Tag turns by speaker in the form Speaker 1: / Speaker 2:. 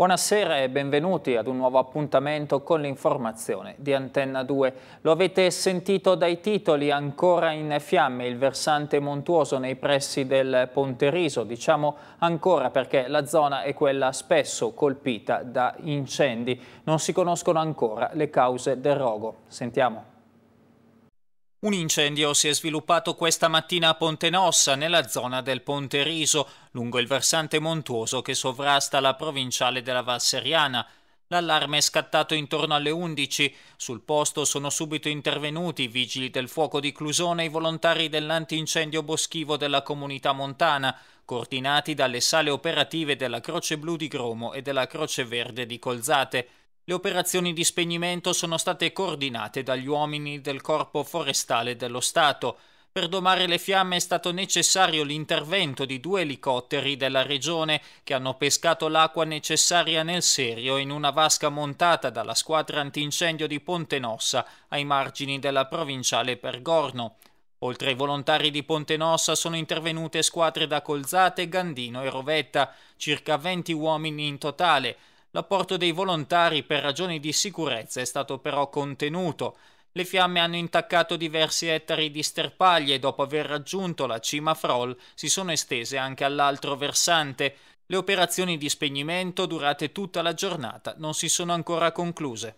Speaker 1: Buonasera e benvenuti ad un nuovo appuntamento con l'informazione di Antenna 2. Lo avete sentito dai titoli, ancora in fiamme il versante montuoso nei pressi del Ponte Riso, diciamo ancora perché la zona è quella spesso colpita da incendi. Non si conoscono ancora le cause del rogo. Sentiamo. Un incendio si è sviluppato questa mattina a Ponte Nossa, nella zona del Ponte Riso, lungo il versante montuoso che sovrasta la provinciale della Valseriana. L'allarme è scattato intorno alle 11. Sul posto sono subito intervenuti i vigili del fuoco di Clusone e i volontari dell'antincendio boschivo della comunità montana, coordinati dalle sale operative della Croce Blu di Gromo e della Croce Verde di Colzate. Le operazioni di spegnimento sono state coordinate dagli uomini del Corpo Forestale dello Stato. Per domare le fiamme è stato necessario l'intervento di due elicotteri della regione che hanno pescato l'acqua necessaria nel serio in una vasca montata dalla squadra antincendio di Pontenossa ai margini della provinciale Pergorno. Oltre ai volontari di Pontenossa sono intervenute squadre da Colzate, Gandino e Rovetta, circa 20 uomini in totale, L'apporto dei volontari per ragioni di sicurezza è stato però contenuto. Le fiamme hanno intaccato diversi ettari di sterpaglie e dopo aver raggiunto la cima Frol si sono estese anche all'altro versante. Le operazioni di spegnimento durate tutta la giornata non si sono ancora concluse.